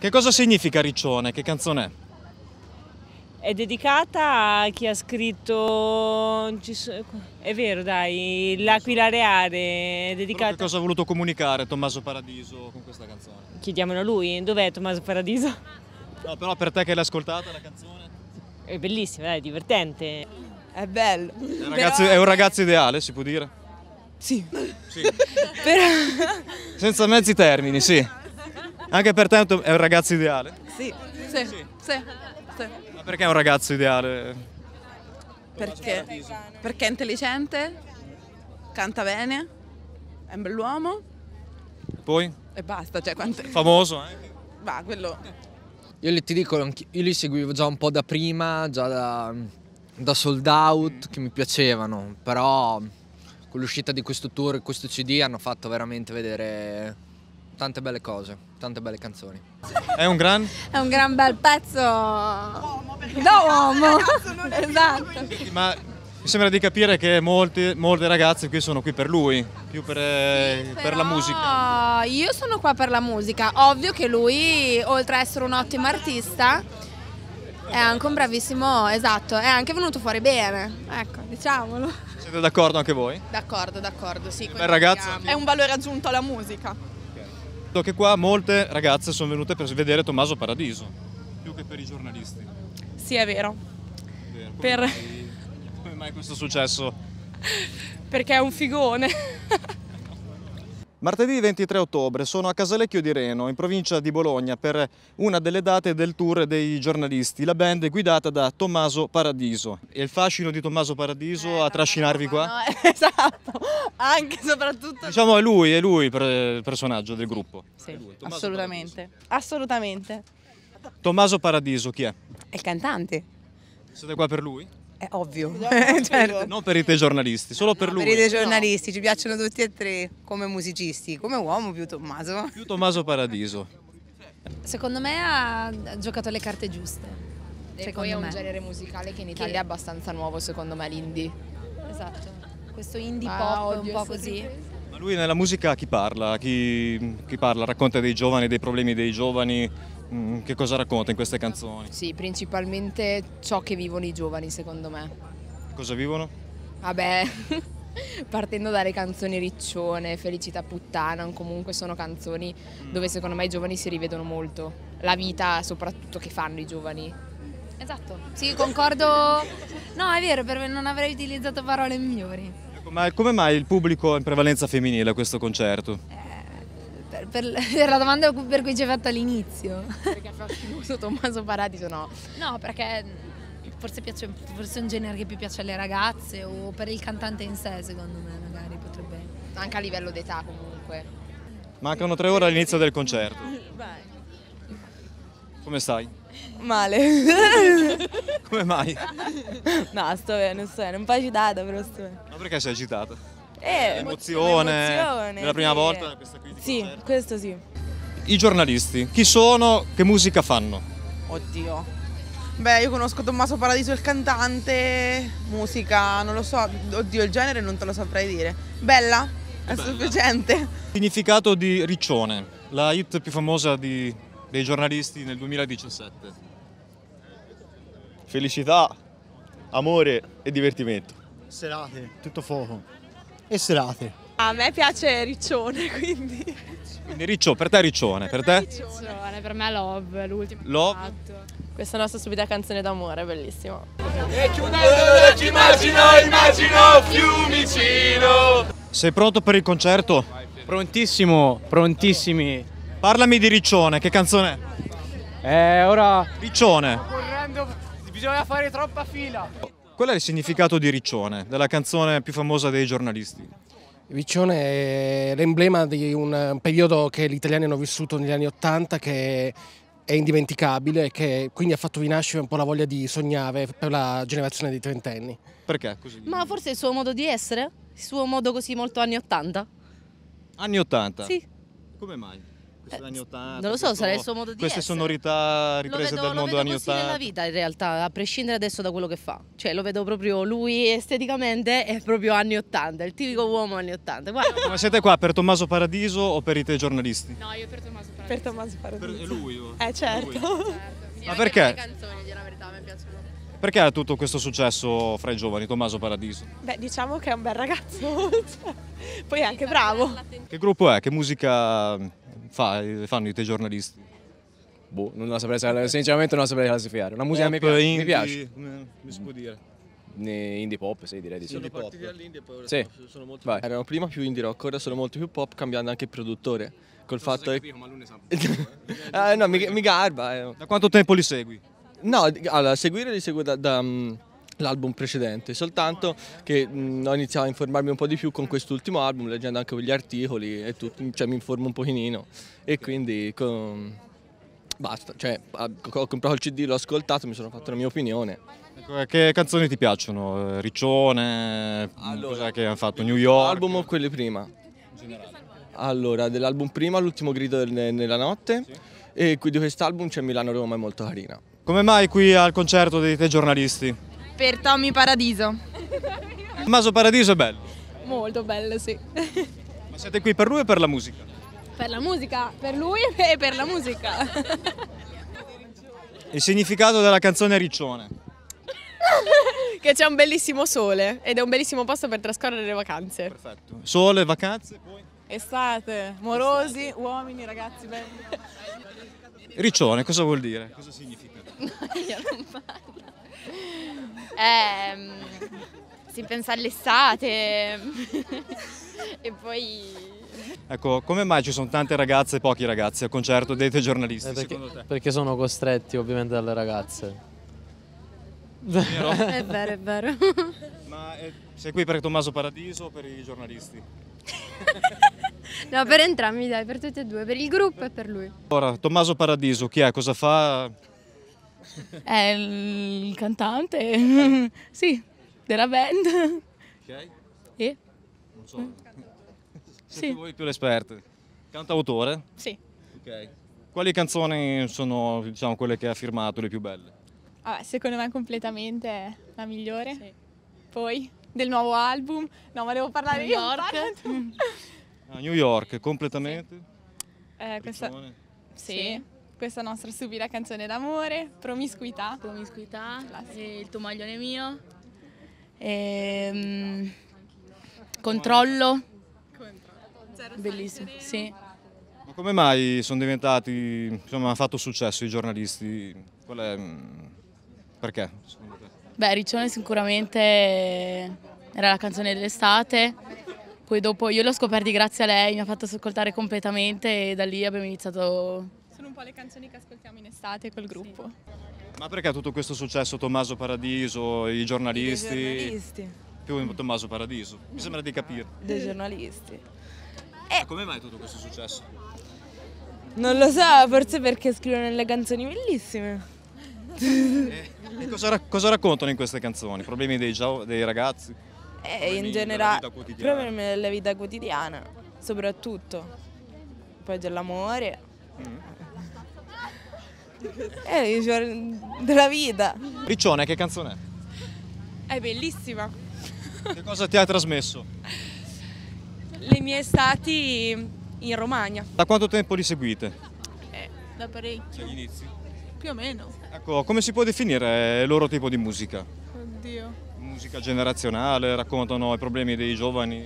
Che cosa significa Riccione? Che canzone è? È dedicata a chi ha scritto, è vero dai, L'Aquila Reale, è dedicata... che cosa ha voluto comunicare Tommaso Paradiso con questa canzone? Chiediamolo a lui, dov'è Tommaso Paradiso? No, però per te che l'hai ascoltata la canzone? È bellissima, è divertente. È bello. È, ragazzo, però... è un ragazzo ideale, si può dire? Sì. sì. però... Senza mezzi termini, sì. Anche per te è un ragazzo ideale? Sì, sì, sì. sì. sì. Ma perché è un ragazzo ideale? Perché? perché è intelligente, canta bene, è un bell'uomo. Poi? E basta, cioè quante... Famoso, eh? Va, quello... Io li, ti dico, io li seguivo già un po' da prima, già da, da sold out, mm. che mi piacevano, però con l'uscita di questo tour e questo CD hanno fatto veramente vedere tante belle cose tante belle canzoni. È un gran? È un gran bel pezzo uomo, da uomo. esatto. Ma mi sembra di capire che molti, molte ragazze qui sono qui per lui, più per, eh, sì, per la musica. Io sono qua per la musica. Ovvio che lui, oltre ad essere un ottimo artista, è anche un bravissimo, esatto, è anche venuto fuori bene, ecco, diciamolo. Siete d'accordo anche voi? D'accordo, d'accordo, sì. È un, ragazzo, è un valore aggiunto alla musica. Che qua molte ragazze sono venute per vedere Tommaso Paradiso, più che per i giornalisti. Sì, è vero. vero. Come, per... mai, come mai questo successo? Perché è un figone. Martedì 23 ottobre sono a Casalecchio di Reno, in provincia di Bologna, per una delle date del tour dei giornalisti. La band è guidata da Tommaso Paradiso. E il fascino di Tommaso Paradiso eh, a trascinarvi no, qua? No, eh, esatto, anche e soprattutto... Diciamo è lui, è lui il personaggio del gruppo. Sì, lui, assolutamente, Paradiso. assolutamente. Tommaso Paradiso chi è? È il cantante. Siete qua per lui? È ovvio. certo. Non per i te giornalisti, solo no, per lui. Per i te giornalisti, no. ci piacciono tutti e tre, come musicisti, come uomo più Tommaso. Più Tommaso Paradiso. Secondo me ha giocato le carte giuste. E poi è un me. genere musicale che in Italia che... è abbastanza nuovo, secondo me, l'indie. Esatto. Questo indie ah, pop un po' così. Ma lui nella musica chi parla? Chi, chi parla? Racconta dei giovani, dei problemi dei giovani, Mm, che cosa racconta in queste canzoni? Sì, principalmente ciò che vivono i giovani, secondo me. Cosa vivono? Vabbè, partendo dalle canzoni Riccione, Felicità Puttana, comunque sono canzoni mm. dove secondo me i giovani si rivedono molto. La vita soprattutto che fanno i giovani. Esatto, sì, concordo. No, è vero, per me non avrei utilizzato parole migliori. Ma come mai il pubblico è in prevalenza femminile a questo concerto? Eh per, per, la domanda per cui ci hai fatto all'inizio. Perché fascinoso Tommaso Paradiso no? No, perché forse, piace, forse è un genere che più piace alle ragazze o per il cantante in sé, secondo me, magari potrebbe. Anche a livello d'età comunque. Mancano tre ore all'inizio del concerto. Vai. Come stai? Male. Come mai? No, sto bene, sto bene. Un po' agitata, però sto bene. Ma perché sei agitata? Eh, eh, l'emozione, l'emozione, la prima sì. volta questa qui di Sì, concerto. questo sì. I giornalisti, chi sono, che musica fanno? Oddio. Beh, io conosco Tommaso Paradiso il cantante, musica, non lo so, oddio il genere non te lo saprei dire. Bella, è sufficiente. Significato di Riccione, la hit più famosa di, dei giornalisti nel 2017. Felicità, amore e divertimento. Serate, tutto fuoco e serate. A me piace Riccione, quindi. Quindi Riccio, per te Riccione, per, per te? Riccione, per me Love, l'ultimo Love. Fatto. Questa nostra subita canzone d'amore, bellissima. E chiudendoci immagino, immagino Fiumicino. Sei pronto per il concerto? Prontissimo, prontissimi. Parlami di Riccione, che canzone è? Eh, ora... Riccione. Sto correndo, bisogna fare troppa fila. Qual è il significato di Riccione, della canzone più famosa dei giornalisti? Riccione è l'emblema di un periodo che gli italiani hanno vissuto negli anni Ottanta che è indimenticabile e che quindi ha fatto rinascere un po' la voglia di sognare per la generazione dei trentenni. Perché? Così. Ma forse il suo modo di essere? Il suo modo così molto anni Ottanta? Anni Ottanta? Sì. Come mai? Questo eh, anni 80. Non lo so, questo, sarà il suo modo di queste Queste sonorità riprese vedo, dal mondo anni 80. Lo vedo nella vita in realtà, a prescindere adesso da quello che fa. Cioè lo vedo proprio lui esteticamente è proprio anni 80, il tipico uomo anni 80. Guarda. Ma siete qua per Tommaso Paradiso o per i telegiornalisti? No, io per Tommaso Paradiso. Per Tommaso Paradiso. Per lui? Oh. Eh certo. Lui. Certo. Ma perché? canzoni della verità mi piacciono. Perché ha tutto questo successo fra i giovani, Tommaso Paradiso? Beh, diciamo che è un bel ragazzo, cioè, poi è anche bravo. Che gruppo è? Che musica fa, fanno i tuoi giornalisti? Boh, non la saprei, sinceramente non la saprei classificare. Una musica pop, mi, indie, piace, come, mi si può dire? Indie pop, sì, direi di sì. Sono indie partiti dall'indie poi sì. sono molto Vai. Erano prima più indie rock, ora sono molto più pop, cambiando anche il produttore. Col non fatto so che... Capivo, ma lui ne sa eh. eh, no, mi, mi garba. Eh. Da quanto tempo li segui? No, allora, seguire li seguo da, da um l'album precedente, soltanto che mh, ho iniziato a informarmi un po' di più con quest'ultimo album, leggendo anche quegli articoli e tutto, cioè mi informo un pochino e quindi con... basta, cioè, ho comprato il CD, l'ho ascoltato, mi sono fatto la mia opinione. Ecco, eh, che canzoni ti piacciono? Eh, Riccione, mm, allora, che hanno fatto? New York? Album o quelle prima? Allora, dell'album prima, L'ultimo grido nella notte sì. e qui di quest'album c'è Milano-Roma, è molto carina. Come mai qui al concerto dei te giornalisti? Per Tommy Paradiso. Tommaso Paradiso è bello? Molto bello, sì. Ma siete qui per lui o per la musica? Per la musica, per lui e per la musica. Il significato della canzone Riccione? che c'è un bellissimo sole ed è un bellissimo posto per trascorrere le vacanze. Perfetto. Sole, vacanze, poi... Estate, morosi, Estate. uomini, ragazzi, belli. Riccione, cosa vuol dire? Cosa significa? No, io non parlo. Eh, si pensa all'estate e poi... Ecco, come mai ci sono tante ragazze e pochi ragazzi al concerto dei tuoi giornalisti, eh perché, perché, sono costretti ovviamente dalle ragazze. Vero? è vero, è vero. Ma eh, sei qui per Tommaso Paradiso o per i giornalisti? no, per entrambi dai, per tutti e due, per il gruppo e per lui. Ora, Tommaso Paradiso, chi è? Cosa fa? È il cantante, sì, della band. Ok. E? Non so. Siete sì. voi più l'esperto. Cantautore? Sì. Ok. Quali canzoni sono diciamo, quelle che ha firmato le più belle? Ah, secondo me completamente la migliore. Sì. Poi del nuovo album. No, ma devo parlare New io. ah, New York, completamente. Sì. Eh, questa... Sì. sì questa nostra stupida canzone d'amore, Promiscuità. Promiscuità, il tuo maglione mio, e, um, Controllo. Controllo. Bellissimo, sì. Ma come mai sono diventati, insomma, hanno fatto successo i giornalisti? Qual è, mm, perché, Beh, Riccione sicuramente era la canzone dell'estate, poi dopo io l'ho scoperti grazie a lei, mi ha fatto ascoltare completamente e da lì abbiamo iniziato un po' le canzoni che ascoltiamo in estate col gruppo. Sì. Ma perché tutto questo successo Tommaso Paradiso, i giornalisti? I giornalisti. Più Tommaso Paradiso, mi mm. sembra di capire. Ah, dei giornalisti. E... Eh. Come mai tutto questo successo? Non lo so, forse perché scrivono delle canzoni bellissime. E, eh, e cosa, cosa, raccontano in queste canzoni? Problemi dei, dei ragazzi? Eh, in generale, problemi della vita quotidiana, soprattutto. Poi dell'amore. Mm. È eh, il giorno della vita. Riccione, che canzone è? È bellissima. Che cosa ti ha trasmesso? Le mie estati in Romagna. Da quanto tempo li seguite? Eh, da parecchio. Dagli inizi? Più o meno. Ecco, come si può definire il loro tipo di musica? Oddio. Musica generazionale, raccontano i problemi dei giovani?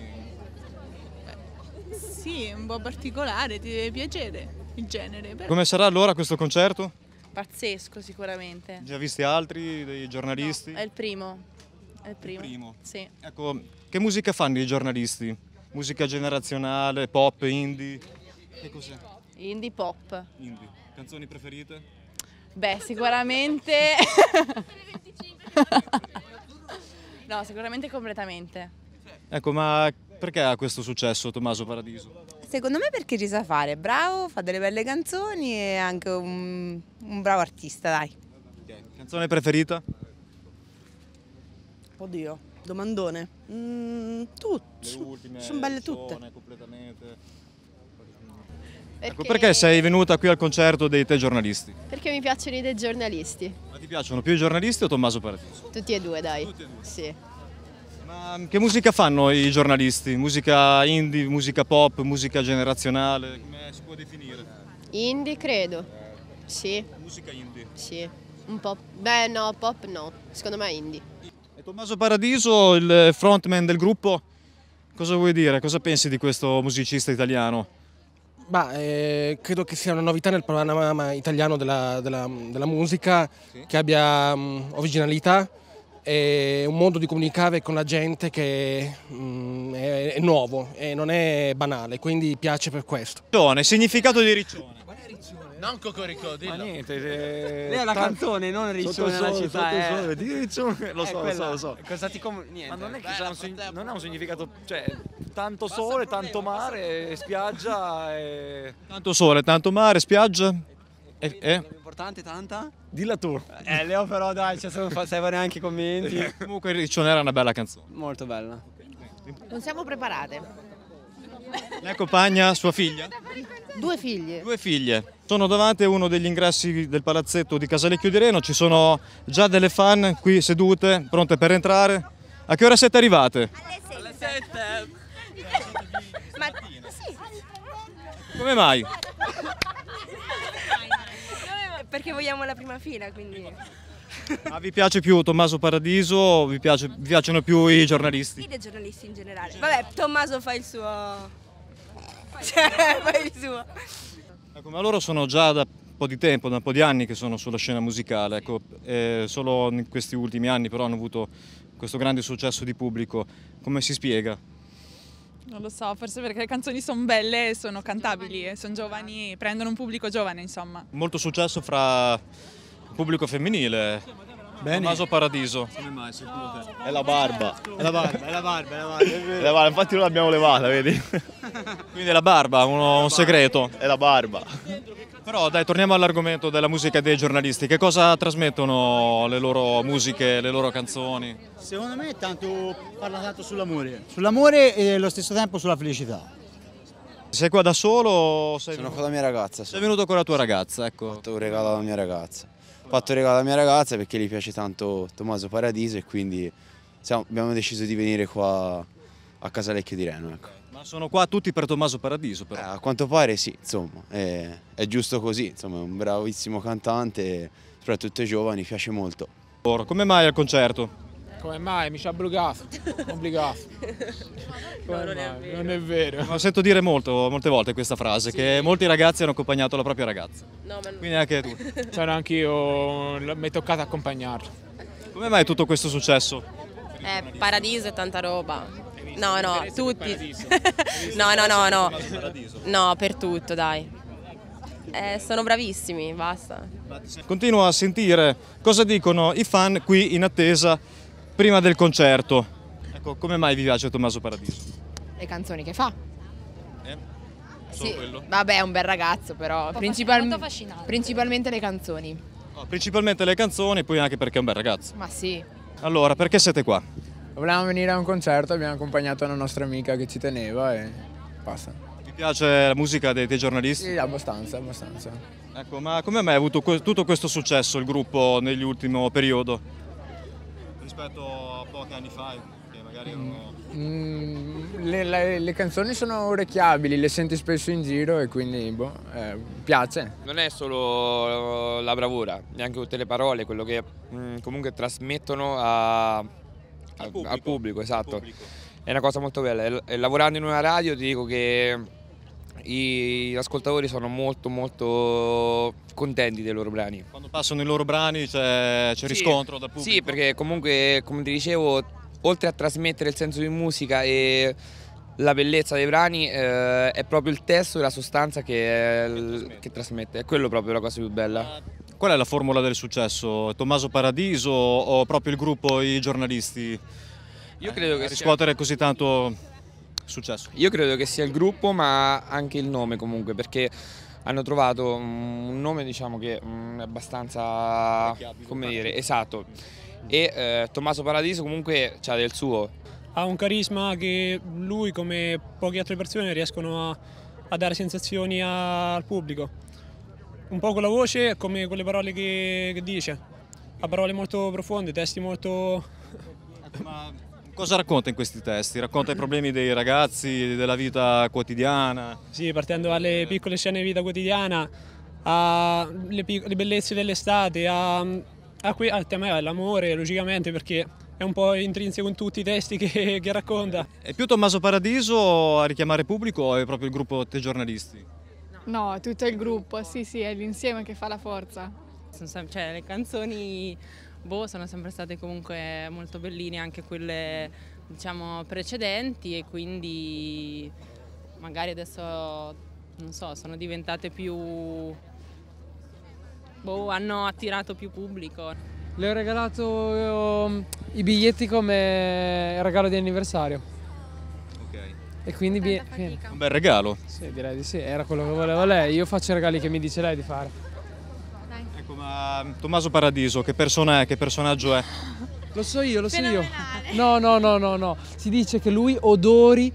Beh, sì, un po' particolare, ti deve piacere il genere. Però. Come sarà allora questo concerto? pazzesco sicuramente. Già visti altri, dei giornalisti? No, è il primo. È il primo. Il primo. Sì. Ecco, che musica fanno i giornalisti? Musica generazionale, pop, indie? Che cos'è? Indie pop. Indie. Canzoni preferite? Beh, sicuramente... no, sicuramente completamente. Ecco, ma perché ha questo successo Tommaso Paradiso? Secondo me perché ci sa fare, bravo, fa delle belle canzoni e anche un, un bravo artista, dai. Okay. Canzone preferita? Oddio, domandone. Mm, tutte, sono belle tutte. Ecco, perché... Ecco, perché sei venuta qui al concerto dei te giornalisti? Perché mi piacciono i te giornalisti. Ma ti piacciono più i giornalisti o Tommaso Paradiso? Tutti e due, dai. Tutti e due. Sì. Ma che musica fanno i giornalisti? Musica indie, musica pop, musica generazionale? Come si può definire? Indie credo, sì. Musica indie? Sì, un po', beh no, pop no, secondo me indie. E Tommaso Paradiso, il frontman del gruppo, cosa vuoi dire? Cosa pensi di questo musicista italiano? Bah, eh, credo che sia una novità nel panorama italiano della, della, della musica, sì. che abbia um, originalità, è un modo di comunicare con la gente che mm, è, è, nuovo e non è banale, quindi piace per questo. Riccione, significato di Riccione. Qual è riccione? Non Cocorico, dillo. Ma niente, eh, lei è la canzone, non Riccione sotto sole, città. Sotto eh. sole, di Riccione, lo so, lo so, lo so. Cosa ti com- niente. Ma non è che Beh, un non ha un significato, cioè tanto sole, tanto mare, spiaggia e... Tanto sole, tanto mare, spiaggia eh, eh? Importante tanta? Dilla tu. Eh, Leo però dai, cioè, se non fa, sai fare anche i commenti. Comunque Riccione era una bella canzone. Molto bella. Non siamo preparate. Lei accompagna sua figlia? Due figlie. Due figlie. Sono davanti a uno degli ingressi del palazzetto di Casalecchio di Reno, ci sono già delle fan qui sedute, pronte per entrare. A che ora siete arrivate? Alle 7. Alle 7. Ma... Sì. Come mai? perché vogliamo la prima fila, quindi... Ma vi piace più Tommaso Paradiso o vi, piace, vi piacciono più i giornalisti? Sì, dei giornalisti in generale. Vabbè, Tommaso fa il suo... Cioè, fa il suo. Ecco, ma loro sono già da un po' di tempo, da un po' di anni che sono sulla scena musicale, ecco, eh, solo in questi ultimi anni però hanno avuto questo grande successo di pubblico. Come si spiega? Non lo so, forse perché le canzoni sono belle e sono cantabili, e sono esatto. giovani, prendono un pubblico giovane, insomma. Molto successo fra il pubblico femminile. Bene. Tommaso Paradiso. Come mai secondo te? È la barba. È la barba, è la barba, è la barba. È la barba. infatti noi l'abbiamo levata, vedi? Quindi è la barba, uno, è la barba. un segreto. È la barba. Però dai, torniamo all'argomento della musica dei giornalisti. Che cosa trasmettono le loro musiche, le loro canzoni? Secondo me tanto, parla tanto sull'amore. Sull'amore e allo stesso tempo sulla felicità. Sei qua da solo o sei Sono venuto? con la mia ragazza. Sì. Sei venuto con la tua ragazza, ecco. Ho fatto un regalo alla mia ragazza. Ho fatto un regalo alla mia ragazza perché gli piace tanto Tommaso Paradiso e quindi siamo, abbiamo deciso di venire qua a Casalecchio di Reno, ecco. Ma sono qua tutti per Tommaso Paradiso però. Eh, a quanto pare sì, insomma, è, è giusto così, insomma, è un bravissimo cantante, soprattutto ai giovani, piace molto. Come mai al concerto? Come mai? Mi ci ha obbligato. obbligato. No, non, è vero. non è vero. Lo sento dire molto, molte volte questa frase, sì. che molti ragazzi hanno accompagnato la propria ragazza. No, ma non... Quindi anche tu. Sono cioè, anch'io, mi è toccato accompagnarla. Come mai tutto questo successo? Eh, paradiso e tanta roba. No, no, tutti. no, no, no, no. No, per tutto, dai. Eh, sono bravissimi, basta. Continuo a sentire cosa dicono i fan qui in attesa prima del concerto. Ecco, come mai vi piace Tommaso Paradiso? Le canzoni che fa. Eh? Solo sì. quello? Vabbè, è un bel ragazzo però, Principal... principalmente le canzoni. No, principalmente le canzoni, poi anche perché è un bel ragazzo. Ma sì. Allora, perché siete qua? Volevamo venire a un concerto, abbiamo accompagnato una nostra amica che ci teneva e basta. Ti piace la musica dei, dei giornalisti? Sì, abbastanza, abbastanza. Ecco, ma come mai ha avuto tutto questo successo il gruppo nell'ultimo periodo? Rispetto a pochi anni fa, che magari mm. erano... Mm, le, le, le, canzoni sono orecchiabili, le senti spesso in giro e quindi boh, eh, piace. Non è solo eh, la bravura, neanche tutte le parole, quello che mh, mm, comunque trasmettono a al, pubblico, al pubblico esatto. Al pubblico. È una cosa molto bella. E lavorando in una radio ti dico che gli ascoltatori sono molto molto contenti dei loro brani. Quando passano i loro brani c'è, sì, riscontro dal pubblico? Sì, perché comunque, come ti dicevo, oltre a trasmettere il senso di musica e la bellezza dei brani eh, è proprio il testo e la sostanza che, che, trasmette. che trasmette. È quello proprio la cosa più bella. Qual è la formula del successo? Tommaso Paradiso o proprio il gruppo, i giornalisti? Io credo che eh, riscuotere sia... così tanto successo. Io credo che sia il gruppo, ma anche il nome comunque, perché hanno trovato un nome diciamo che mm, è abbastanza come dire, esatto. E eh, Tommaso Paradiso comunque ha del suo. Ha un carisma che lui come poche altre persone riescono a, a dare sensazioni al pubblico un po' con la voce come con le parole che, che dice. Ha parole molto profonde, testi molto... Ecco, ma cosa racconta in questi testi? Racconta i problemi dei ragazzi, della vita quotidiana? Sì, partendo dalle eh. piccole scene di vita quotidiana, alle bellezze dell'estate, a, a, qui, al tema dell'amore, logicamente, perché è un po' intrinseco in tutti i testi che, che racconta. È più Tommaso Paradiso a richiamare pubblico o è proprio il gruppo Te Giornalisti? No, tutto il gruppo, sì sì, è l'insieme che fa la forza. Sempre, cioè, le canzoni boh, sono sempre state comunque molto belline, anche quelle diciamo precedenti e quindi magari adesso, non so, sono diventate più... boh, hanno attirato più pubblico. Le ho regalato io, ehm, i biglietti come regalo di anniversario. E quindi vi... un bel regalo. Sì, direi di sì, era quello che voleva lei. Io faccio i regali che mi dice lei di fare. Dai. Ecco, ma mm, Tommaso Paradiso, che persona è, che personaggio è? Lo so io, lo so io. No, no, no, no, no. Si dice che lui odori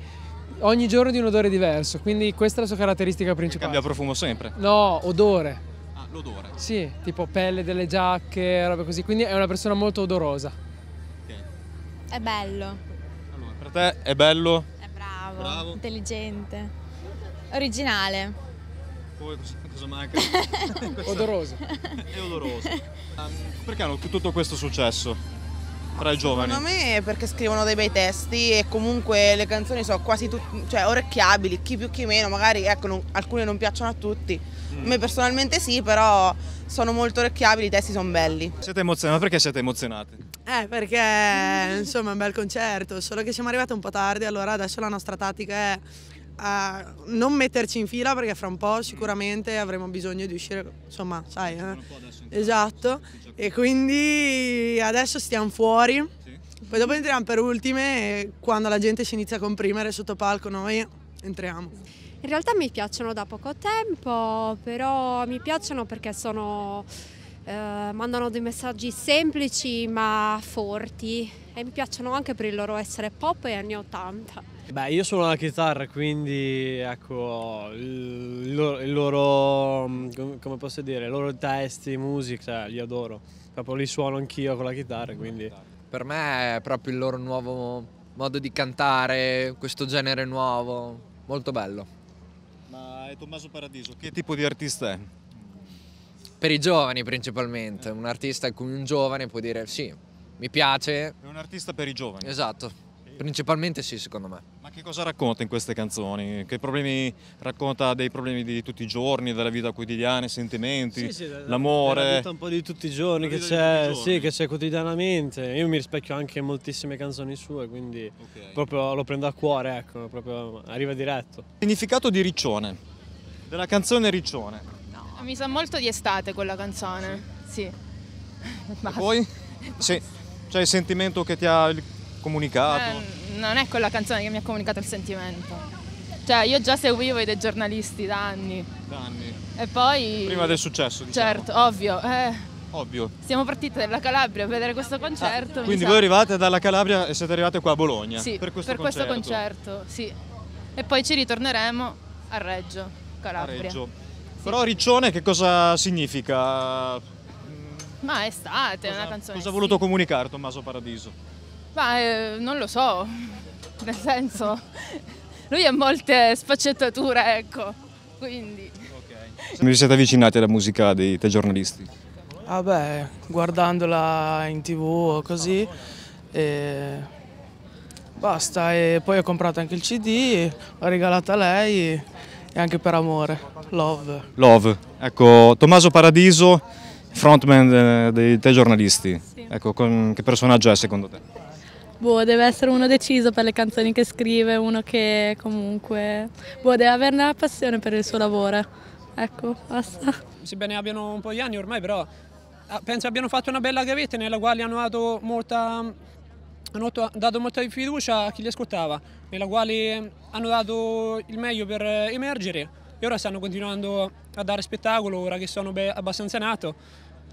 ogni giorno di un odore diverso, quindi questa è la sua caratteristica principale. Che cambia profumo sempre? No, odore. Ah, l'odore. Sì, tipo pelle delle giacche, roba così, quindi è una persona molto odorosa. Ok. È bello. Allora, per te è bello Bravo. intelligente, originale. Poi cosa manca? odoroso. È odoroso. Um, perché hanno tutto questo successo? tra i giovani? Secondo me è perché scrivono dei bei testi e comunque le canzoni sono quasi tutte, cioè orecchiabili, chi più chi meno, magari ecco, non, alcune non piacciono a tutti. Mm. A me personalmente sì, però sono molto orecchiabili, i testi sono belli. Siete emozionati? Perché siete emozionati? Eh, perché insomma è un bel concerto, solo che siamo arrivati un po' tardi, allora adesso la nostra tattica è a non metterci in fila perché fra un po' sicuramente avremo bisogno di uscire, insomma, sai, eh? esatto, e quindi adesso stiamo fuori, poi dopo entriamo per ultime e quando la gente si inizia a comprimere sotto palco noi entriamo. In realtà mi piacciono da poco tempo, però mi piacciono perché sono eh, mandano dei messaggi semplici ma forti e mi piacciono anche per il loro essere pop e anni 80. Beh, io suono la chitarra, quindi ecco, il loro, il loro mm, come posso dire, i loro testi, musica, cioè, li adoro. Proprio li suono anch'io con la chitarra, quindi... Per me è proprio il loro nuovo modo di cantare, questo genere nuovo, molto bello. Ma è Tommaso Paradiso, che tipo di artista è? per i giovani principalmente, eh. un artista a cui un giovane può dire sì, mi piace. È un artista per i giovani. Esatto. Principalmente sì, secondo me. Ma che cosa racconta in queste canzoni? Che problemi racconta dei problemi di tutti i giorni, della vita quotidiana, i sentimenti, sì, sì, l'amore? La vita un po' di tutti i giorni che c'è, sì, che c'è quotidianamente. Io mi rispecchio anche in moltissime canzoni sue, quindi okay. proprio lo prendo a cuore, ecco, proprio arriva diretto. Significato di Riccione, della canzone Riccione. Mi sa molto di estate quella canzone, sì. sì. E poi? Sì, cioè il sentimento che ti ha comunicato? Eh, non è quella canzone che mi ha comunicato il sentimento. Cioè io già seguivo i dei giornalisti da anni. Da anni. E poi... Prima del successo, diciamo. Certo, ovvio. Eh, Ovvio. Siamo partite dalla Calabria a vedere questo ah, concerto. Ah, quindi voi arrivate dalla Calabria e siete arrivate qua a Bologna. Sì, per questo, per concerto. questo concerto, sì. E poi ci ritorneremo a Reggio, Calabria. A Reggio. Però Riccione che cosa significa? Ma è estate, cosa, è una canzone. Cosa ha voluto sì. comunicare Tommaso Paradiso? Ma eh, non lo so, nel senso, lui ha molte sfaccettature, ecco, quindi... Okay. vi siete avvicinati alla musica dei te giornalisti? Ah beh, guardandola in tv o così, e basta, e poi ho comprato anche il CD, l'ho regalata a lei, e anche per amore, love. Love, ecco, Tommaso Paradiso, frontman eh, dei te giornalisti, sì. ecco, con, che personaggio è secondo te? Boh, deve essere uno deciso per le canzoni che scrive, uno che comunque, boh, deve averne la passione per il suo lavoro, ecco, basta. Sebbene abbiano un po' di anni ormai, però ah, penso abbiano fatto una bella gavetta nella quale hanno dato molta hanno dato molta fiducia a chi li ascoltava, nella quale hanno dato il meglio per emergere e ora stanno continuando a dare spettacolo, ora che sono abbastanza nato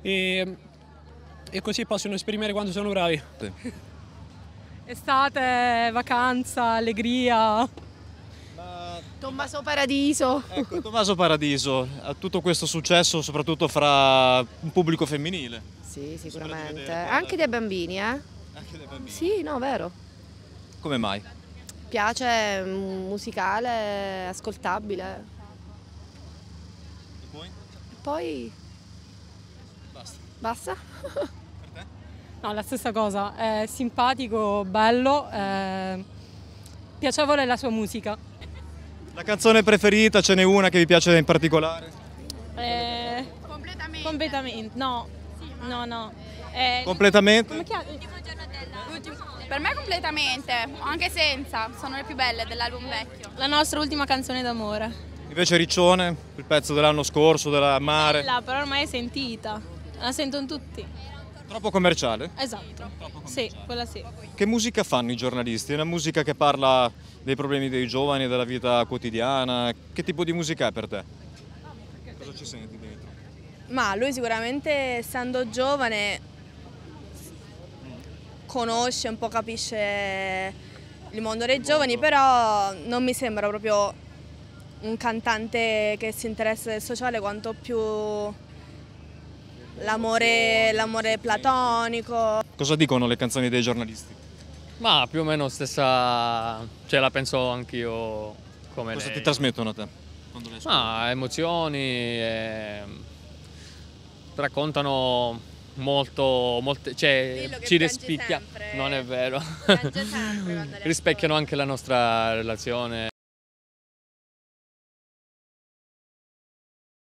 e, e così possono esprimere quanto sono bravi. Sì. Estate, vacanza, allegria. Tommaso Paradiso. Ecco, Tommaso Paradiso, ha tutto questo successo soprattutto fra un pubblico femminile. Sì, sicuramente. Anche dei bambini, eh? Anche dai bambini? Sì, no, vero. Come mai? Piace, mm, musicale, ascoltabile. E poi? E poi... Basta. Basta? per te? No, la stessa cosa. È simpatico, bello, è... piacevole la sua musica. La canzone preferita, ce n'è una che vi piace in particolare? Eh... Completamente. Completamente, no. Sì, no, no. Eh... eh completamente? Come chiama? Per me completamente, anche senza, sono le più belle dell'album vecchio. La nostra ultima canzone d'amore. Invece Riccione, il pezzo dell'anno scorso, della Mare. Bella, però ormai è sentita, la sentono tutti. Troppo commerciale? Esatto, sì, quella sì. Che musica fanno i giornalisti? È una musica che parla dei problemi dei giovani, della vita quotidiana? Che tipo di musica è per te? Cosa ci senti dentro? Ma lui sicuramente, essendo giovane, conosce, un po' capisce il mondo dei giovani, però non mi sembra proprio un cantante che si interessa del sociale quanto più l'amore platonico. Cosa dicono le canzoni dei giornalisti? Ma più o meno stessa, cioè la penso anch'io come Cosa lei. ti trasmettono a te? Ma emozioni, e... Ehm, raccontano molto, molto cioè, ci rispecchia. Non è vero. rispecchiano anche la nostra relazione.